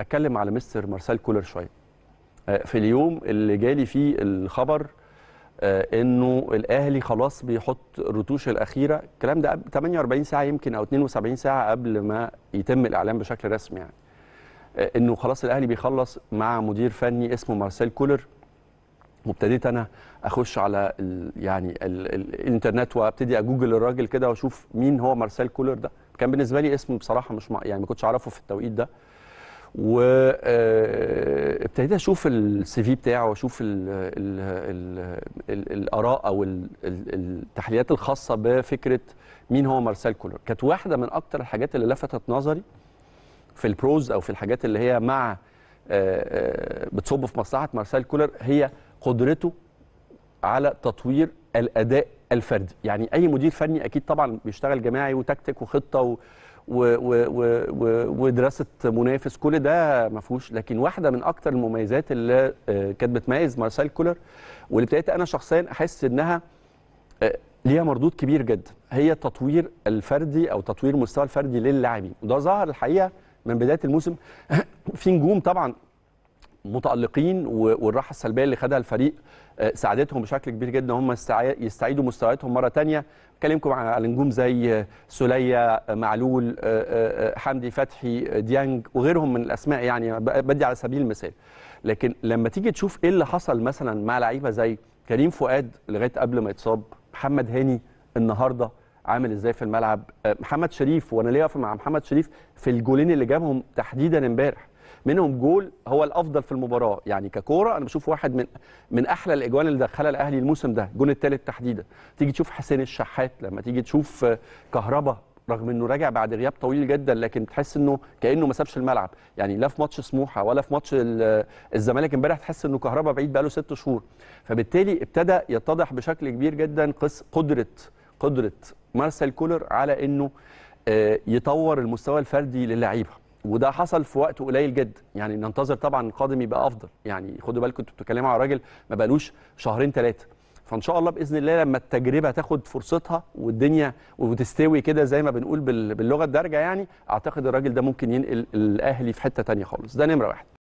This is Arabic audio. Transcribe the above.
اتكلم على مستر مارسيل كولر شويه آه، في اليوم اللي جالي فيه الخبر آه، انه الاهلي خلاص بيحط الرتوش الاخيره الكلام ده 48 ساعه يمكن او 72 ساعه قبل ما يتم الاعلان بشكل رسمي يعني آه، انه خلاص الاهلي بيخلص مع مدير فني اسمه مارسيل كولر وابتديت انا اخش على الـ يعني الـ الانترنت وابتدي اجوجل الراجل كده واشوف مين هو مارسيل كولر ده كان بالنسبه لي اسم بصراحه مش يعني ما كنتش اعرفه في التوقيت ده وابتديت اشوف السي في بتاعه واشوف الاراء او التحليلات الخاصه بفكره مين هو مارسيل كولر كانت واحده من اكتر الحاجات اللي لفتت نظري في البروز او في الحاجات اللي هي مع آه، آه، بتصب في مصلحه مارسيل كولر هي قدرته على تطوير الاداء الفردي يعني اي مدير فني اكيد طبعا بيشتغل جماعي وتكتيك وخطه و ودراسه منافس كل ده ما فيهوش لكن واحده من اكتر المميزات اللي آه، كانت بتميز مارسيل كولر واللي ابتديت انا شخصيا احس انها آه، ليها مردود كبير جدا هي التطوير الفردي او تطوير المستوى الفردي للاعبين وده ظهر الحقيقه من بدايه الموسم في نجوم طبعا متالقين والراحه السلبيه اللي خدها الفريق آه، ساعدتهم بشكل كبير جدا هم يستعيدوا مستوياتهم مره ثانيه بكلمكم على نجوم زي آه، سوليه آه، معلول حمدي فتحي ديانج وغيرهم من الاسماء يعني بدي على سبيل المثال لكن لما تيجي تشوف ايه اللي حصل مثلا مع لعيبه زي كريم فؤاد لغايه قبل ما يتصاب محمد هاني النهارده عامل ازاي في الملعب محمد شريف وانا ليا مع محمد شريف في الجولين اللي جابهم تحديدا امبارح منهم جول هو الافضل في المباراه يعني ككوره انا بشوف واحد من من احلى الاجوان اللي دخلها الاهلي الموسم ده الجول الثالث تحديدا تيجي تشوف حسين الشحات لما تيجي تشوف آه، كهربا رغم انه راجع بعد غياب طويل جدا لكن تحس انه كانه ما سابش الملعب يعني لا في ماتش سموحه ولا في ماتش آه، الزمالك امبارح تحس انه كهربا بعيد بقاله ست شهور فبالتالي ابتدى يتضح بشكل كبير جدا قدره قدره مارسيل كولر على انه آه، يطور المستوى الفردي للعيبه وده حصل في وقت قليل جدا يعني ننتظر طبعا القادم يبقى افضل يعني خدوا بالكم انتوا بتتكلموا على راجل ما بقالوش شهرين ثلاثه فان شاء الله باذن الله لما التجربه تاخد فرصتها والدنيا وتستوي كده زي ما بنقول باللغه الدارجه يعني اعتقد الراجل ده ممكن ينقل الاهلي في حته ثانيه خالص ده نمره واحد